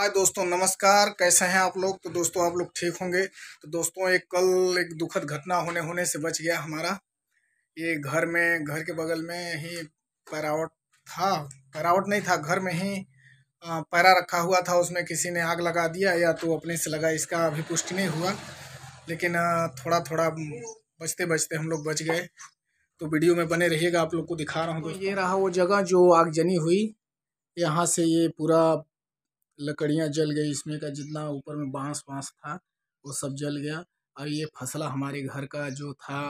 आज दोस्तों नमस्कार कैसे हैं आप लोग तो दोस्तों आप लोग ठीक होंगे तो दोस्तों एक कल एक दुखद घटना होने होने से बच गया हमारा ये घर में घर के बगल में ही पैरावट था पैरावट नहीं था घर में ही पैरा रखा हुआ था उसमें किसी ने आग लगा दिया या तो अपने से लगा इसका अभी पुष्टि नहीं हुआ लेकिन थोड़ा थोड़ा बचते बचते हम लोग बच गए तो वीडियो में बने रहिएगा आप लोग को दिखा रहा हूँ तो ये रहा वो जगह जो आगजनी हुई यहाँ से ये पूरा लकड़ियाँ जल गई इसमें का जितना ऊपर में बाँस वाँस था वो सब जल गया और ये फसला हमारे घर का जो था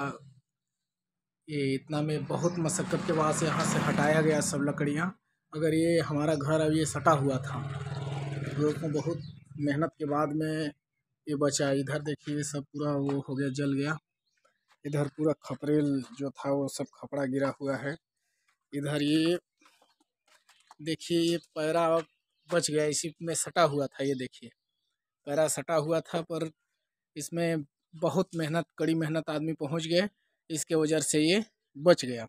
ये इतना में बहुत मशक्क़त के बाद से यहाँ से हटाया गया सब लकड़ियाँ अगर ये हमारा घर अब ये सटा हुआ था लोगों को बहुत मेहनत के बाद में ये बचा इधर देखिए सब पूरा वो हो गया जल गया इधर पूरा खपरेल जो था वो सब खपड़ा गिरा हुआ है इधर ये देखिए ये पैरा बच गया इसी में सटा हुआ था ये देखिए पैरा सटा हुआ था पर इसमें बहुत मेहनत कड़ी मेहनत आदमी पहुंच गए इसके वजह से ये बच गया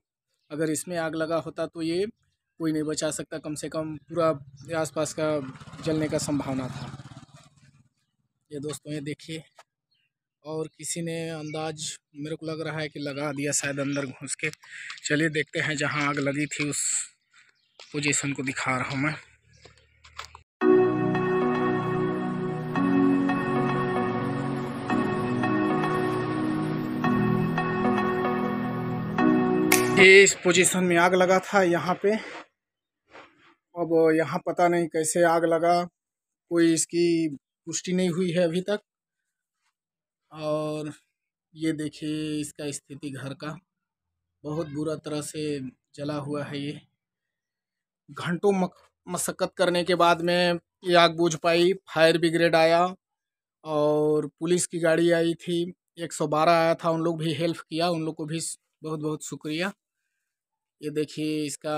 अगर इसमें आग लगा होता तो ये कोई नहीं बचा सकता कम से कम पूरा आसपास का जलने का संभावना था ये दोस्तों ये देखिए और किसी ने अंदाज मेरे को लग रहा है कि लगा दिया शायद अंदर घुस के चलिए देखते हैं जहाँ आग लगी थी उस पोजीशन को दिखा रहा हूँ मैं ये इस पोजीशन में आग लगा था यहाँ पे अब यहाँ पता नहीं कैसे आग लगा कोई इसकी पुष्टि नहीं हुई है अभी तक और ये देखिए इसका स्थिति घर का बहुत बुरा तरह से जला हुआ है ये घंटों मशक्क़त करने के बाद में ये आग बुझ पाई फायर ब्रिगेड आया और पुलिस की गाड़ी आई थी 112 आया था उन लोग भी हेल्प किया उन लोग को भी बहुत बहुत शुक्रिया ये देखिए इसका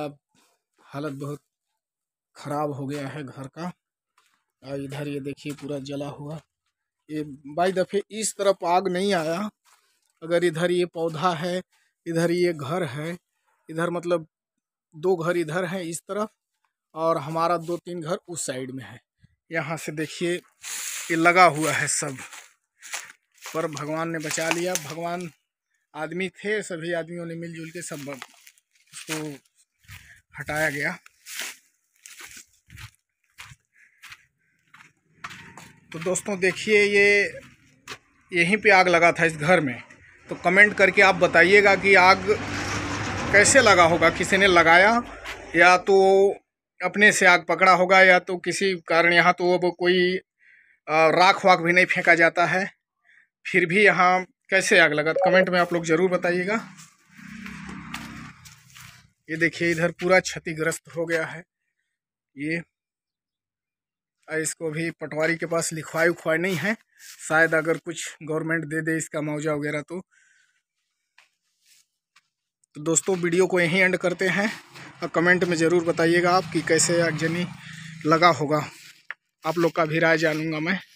हालत बहुत ख़राब हो गया है घर का और इधर ये देखिए पूरा जला हुआ ये बाई दफ़े इस तरफ आग नहीं आया अगर इधर ये पौधा है इधर ये घर है इधर मतलब दो घर इधर है इस तरफ और हमारा दो तीन घर उस साइड में है यहाँ से देखिए ये लगा हुआ है सब पर भगवान ने बचा लिया भगवान आदमी थे सभी आदमियों ने मिलजुल के सब इसको हटाया गया तो दोस्तों देखिए ये यहीं पे आग लगा था इस घर में तो कमेंट करके आप बताइएगा कि आग कैसे लगा होगा किसी ने लगाया या तो अपने से आग पकड़ा होगा या तो किसी कारण यहाँ तो अब कोई राख वाख भी नहीं फेंका जाता है फिर भी यहाँ कैसे आग लगा कमेंट में आप लोग ज़रूर बताइएगा ये देखिए इधर पूरा क्षतिग्रस्त हो गया है ये इसको भी पटवारी के पास लिखवाई उखवाई नहीं है शायद अगर कुछ गवर्नमेंट दे दे इसका मुआवजा वगैरह तो तो दोस्तों वीडियो को यहीं एंड करते हैं और कमेंट में ज़रूर बताइएगा आप कि कैसे आगजनी लगा होगा आप लोग का भी राय जानूंगा मैं